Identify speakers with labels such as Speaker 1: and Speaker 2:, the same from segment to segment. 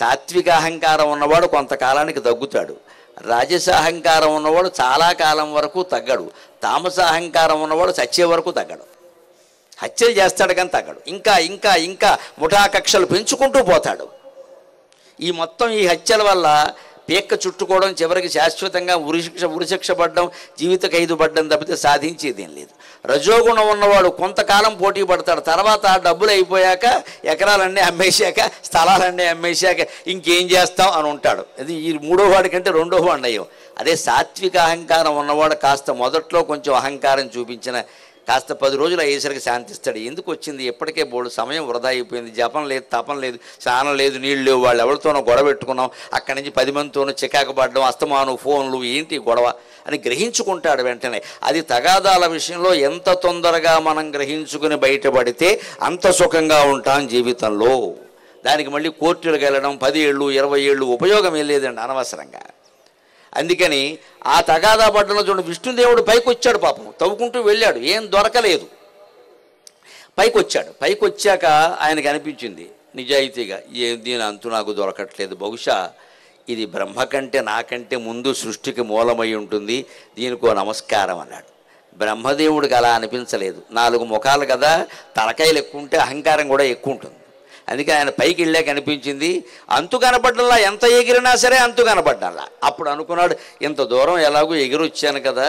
Speaker 1: సాత్విక అహంకారం ఉన్నవాడు కొంతకాలానికి తగ్గుతాడు రాజస అహంకారం ఉన్నవాడు చాలా కాలం వరకు తగ్గడు తామస అహంకారం ఉన్నవాడు చచ్చే వరకు తగ్గడు హత్యలు చేస్తాడు కానీ తగ్గడు ఇంకా ఇంకా ఇంకా ముఠాకక్షలు పెంచుకుంటూ పోతాడు ఈ మొత్తం ఈ హత్యల వల్ల పీక్క చుట్టుకోవడం చివరికి శాశ్వతంగా ఉరిశిక్ష ఉరిశిక్ష పడడం జీవిత ఖైదు పడడం తప్పితే సాధించేదేం లేదు రజోగుణం ఉన్నవాడు కొంతకాలం పోటీ పడతాడు తర్వాత ఆ డబ్బులు అయిపోయాక ఎకరాలన్నీ అమ్మేశాక స్థలాలన్నీ అమ్మేశాక ఇంకేం చేస్తాం అని ఉంటాడు అది ఈ మూడో వాడి కంటే రెండో వాడినయ్యం అదే సాత్విక అహంకారం ఉన్నవాడు కాస్త మొదట్లో కొంచెం అహంకారం చూపించిన కాస్త పది రోజులు అయ్యేసరికి శాంతిస్తాడు ఎందుకు వచ్చింది ఎప్పటికే బోడు సమయం వృధా అయిపోయింది జపం లేదు తపం లేదు స్నానం లేదు నీళ్ళు లేవు వాళ్ళు ఎవరితోనో గొడవ పెట్టుకున్నాం అక్కడి నుంచి పది మందితోనూ చికాకు పడడం అస్తమానం ఫోన్లు ఏంటి గొడవ అని గ్రహించుకుంటాడు వెంటనే అది తగాదాల విషయంలో ఎంత తొందరగా మనం గ్రహించుకుని బయటపడితే అంత సుఖంగా ఉంటాం జీవితంలో దానికి మళ్ళీ కోర్టులకు వెళ్ళడం పది ఏళ్ళు ఇరవై ఏళ్ళు ఉపయోగం వెళ్ళేదండి అనవసరంగా అందుకని ఆ తగాదా పడ్డంలో చూడండి విష్ణుదేవుడు పైకి వచ్చాడు పాపం తవ్వుకుంటూ వెళ్ళాడు ఏం దొరకలేదు పైకి వచ్చాడు పైకి వచ్చాక ఆయనకు అనిపించింది నిజాయితీగా ఏ దీని అంతు నాకు దొరకట్లేదు బహుశా ఇది బ్రహ్మ కంటే నాకంటే ముందు సృష్టికి మూలమై ఉంటుంది దీనికో నమస్కారం అన్నాడు బ్రహ్మదేవుడికి అలా అనిపించలేదు నాలుగు ముఖాలు కదా తలకాయలు ఎక్కువ ఉంటే అహంకారం కూడా ఎక్కువ ఉంటుంది అందుకే ఆయన పైకి వెళ్ళే అనిపించింది అంతు కనపడ్డల్లా ఎంత ఎగిరినా సరే అంతు కనపడ్డల్లా అప్పుడు అనుకున్నాడు ఇంత దూరం ఎలాగో ఎగిరొచ్చాను కదా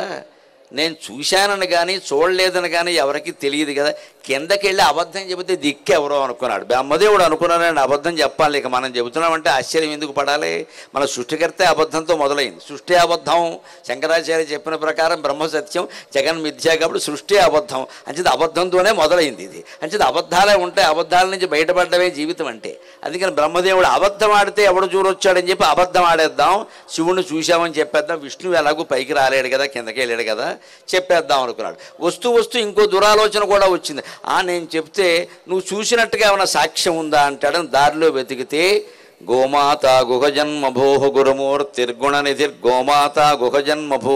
Speaker 1: నేను చూశానని కానీ చూడలేదని కానీ ఎవరికి తెలియదు కదా కిందకెళ్ళి అబద్ధం చెబితే దిక్కెవరో అనుకున్నాడు బ్రహ్మదేవుడు అనుకున్నానని అబద్ధం చెప్పాలి ఇక మనం చెబుతున్నామంటే ఆశ్చర్యం ఎందుకు పడాలి మన సృష్టికర్తే అబద్ధంతో మొదలైంది సృష్టి అబద్ధం శంకరాచార్య చెప్పిన ప్రకారం బ్రహ్మ సత్యం జగన్ మిథ్యా కాబట్టి సృష్టి అబద్ధం అంచేది అబద్ధంతోనే మొదలైంది ఇది అంచేది అబద్ధాలే ఉంటాయి అబద్ధాల నుంచి బయటపడ్డమే జీవితం అంటే అందుకని బ్రహ్మదేవుడు అబద్ధం ఆడితే ఎవడు చూడొచ్చాడని చెప్పి అబద్ధం ఆడేద్దాం శివుణ్ణి చూశామని చెప్పేద్దాం విష్ణువు ఎలాగో పైకి రాలేడు కదా కిందకి వెళ్ళాడు కదా చెప్పేద్దాం అనుకున్నాడు వస్తూ వస్తూ ఇంకో దురాలోచన కూడా వచ్చింది ఆ నేను చెప్తే నువ్వు చూసినట్టుగా ఏమైనా సాక్ష్యం ఉందా అంటాడని దారిలో వెతికితే గోమాత గోమాత గురుమూర్తిర్గుణనిధిర్గోమాత భూ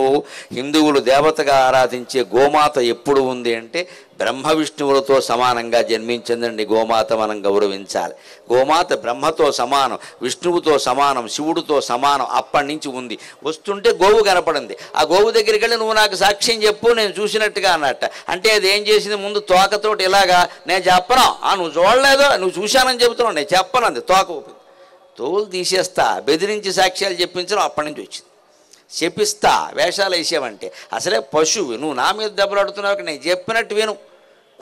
Speaker 1: హిందువులు దేవతగా ఆరాధించే గోమాత ఎప్పుడు ఉంది అంటే బ్రహ్మ విష్ణువులతో సమానంగా జన్మించిందండి గోమాత మనం గౌరవించాలి గోమాత బ్రహ్మతో సమానం విష్ణువుతో సమానం శివుడితో సమానం అప్పటి నుంచి ఉంది వస్తుంటే గోవు కనపడింది ఆ గోవు దగ్గరికి వెళ్ళి నువ్వు నాకు సాక్ష్యం చెప్పు నేను చూసినట్టుగా అన్నట్ట అంటే అది ఏం చేసింది ముందు తోకతోటి ఇలాగా నేను చెప్పను ఆ నువ్వు చూడలేదు నువ్వు చూశానని చెబుతున్నావు నేను చెప్పను అంది తోక ఊపి తోలు తీసేస్తా బెదిరించి సాక్ష్యాలు చెప్పించడం అప్పటి నుంచి వచ్చింది చెప్పిస్తా వేషాలు వేసావంటే అసలే పశువు నువ్వు నా మీద దెబ్బలు అడుతున్నావు నేను చెప్పినట్టు విను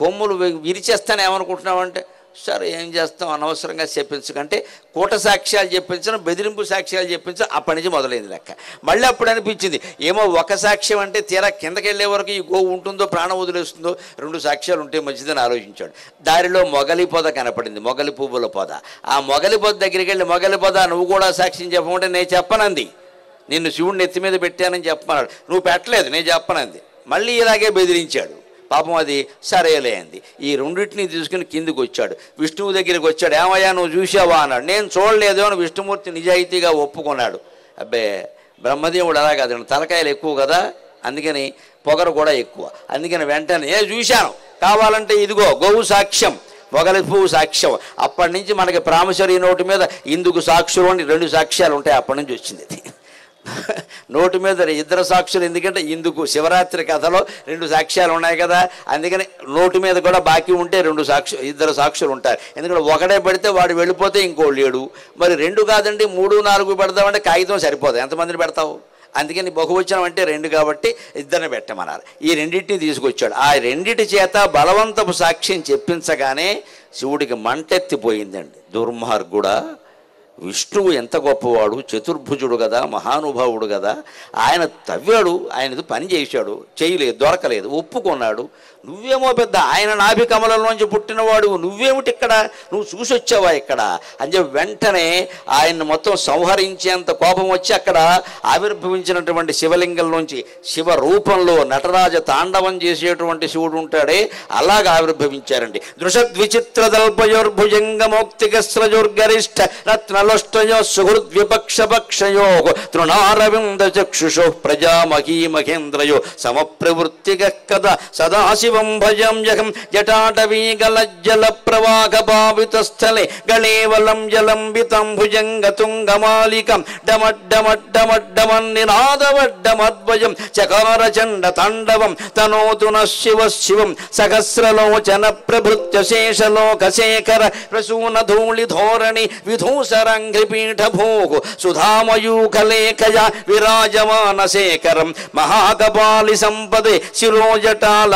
Speaker 1: కొమ్ములు విరిచేస్తాను ఏమనుకుంటున్నావు అంటే సరే ఏం చేస్తాం అనవసరంగా చెప్పించకంటే కూట సాక్ష్యాలు చెప్పించడం బెదిరింపు సాక్ష్యాలు చెప్పించడం అప్పటి నుంచి మొదలైంది లెక్క మళ్ళీ అప్పుడు అనిపించింది ఏమో ఒక సాక్ష్యం అంటే తీరా కిందకి వరకు ఈ గోవు ఉంటుందో ప్రాణం వదిలేస్తుందో రెండు సాక్ష్యాలు ఉంటే మంచిదని ఆలోచించాడు దారిలో మొగలి పొద కనపడింది మొగలి పువ్వుల పొద ఆ మొగలి పొద దగ్గరికి వెళ్ళి మొగలి పొద నువ్వు కూడా సాక్ష్యం చెప్పమంటే నేను చెప్పనంది నిన్ను శివుడిని ఎత్తి మీద పెట్టానని చెప్పన్నాడు నువ్వు పెట్టలేదు నేను చెప్పనంది మళ్ళీ ఇలాగే బెదిరించాడు పాపం అది సరేలే అంది ఈ రెండింటిని తీసుకుని కిందికి వచ్చాడు విష్ణువు దగ్గరికి వచ్చాడు ఏమయ్యా నువ్వు చూసావా అన్నాడు నేను చూడలేదు అని విష్ణుమూర్తి నిజాయితీగా ఒప్పుకున్నాడు అబ్బే బ్రహ్మదేవుడు అలా కాదు తలకాయలు ఎక్కువ కదా అందుకని పొగరు కూడా ఎక్కువ అందుకని వెంటనే ఏ చూశాను కావాలంటే ఇదిగో గౌ సాక్ష్యం పొగలి పువ్వు సాక్ష్యం అప్పటి నుంచి మనకి ప్రామచరి నోటు మీద ఇందుకు సాక్షులు అని రెండు సాక్ష్యాలు ఉంటాయి అప్పటి నుంచి వచ్చింది నోటి మీద ఇద్దరు సాక్షులు ఎందుకంటే ఇందుకు శివరాత్రి కథలో రెండు సాక్ష్యాలు ఉన్నాయి కదా అందుకని నోటి మీద కూడా బాకీ ఉంటే రెండు సాక్షు ఇద్దరు సాక్షులు ఉంటారు ఎందుకంటే ఒకటే పెడితే వాడు వెళ్ళిపోతే ఇంకో లేడు మరి రెండు కాదండి మూడు నాలుగు పెడదామంటే కాగితం సరిపోదు ఎంతమందిని పెడతావు అందుకని బహువచనం అంటే రెండు కాబట్టి ఇద్దరిని పెట్టమన్నారు ఈ రెండింటిని తీసుకొచ్చాడు ఆ రెండిటి చేత బలవంతపు సాక్ష్యం చెప్పించగానే శివుడికి మంటెత్తిపోయిందండి దుర్మార్గుడా విష్ణువు ఎంత గొప్పవాడు చతుర్భుజుడు కదా మహానుభావుడు కదా ఆయన తవ్వాడు ఆయన పని చేశాడు చేయలేదు దొరకలేదు ఒప్పుకున్నాడు నువ్వేమో పెద్ద ఆయన నాభి కమలంలోంచి పుట్టినవాడు నువ్వేమిటి ఇక్కడ నువ్వు చూసొచ్చావా ఇక్కడ అని చెప్పి వెంటనే ఆయన్ని మొత్తం సంహరించేంత కోపం వచ్చి అక్కడ ఆవిర్భవించినటువంటి శివలింగంలోంచి శివ రూపంలో నటరాజ తాండవం చేసేటువంటి శివుడు ఉంటాడే అలాగ ఆవిర్భవించారండి దృషద్విచిత్ర స్రజోర్గరిష్ట రత్న విపక్ష పక్షయో తృణారవింద చక్షుషో ప్రజా మహీ మహేంద్రయో సమ ప్రవృత్తి కథ సదాశివం భజం జగం జటాటవీగలజ్జల స్థలే గళేవలం జలంబితం భుజంగ తుంగమాలికం భుజంగతుంగమాలికం చకార చండ తండవం తనోతు శివ శివం సహస్రలోచన ప్రభృత్య శేషలోక శేఖర ప్రసూన ధూళి ధోరణి విధూసర శంఘ్రిపీఠభూకు సుధామయూఖలేఖయ విరాజమాన శేఖరం మహాకపాలి సంపదే శిరోజటాల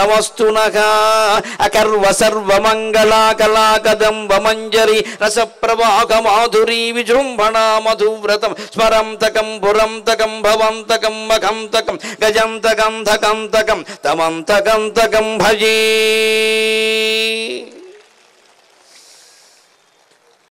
Speaker 1: అకర్వ సర్వమంగళాకలాకదంబ మంజరి రసప్రవాహ మాధురీ విజృంభణా మధువ్రతం స్మరంతకం పురంతకం భవంతకం మఖంతకం గజంతకం తమంతకంతకం భజే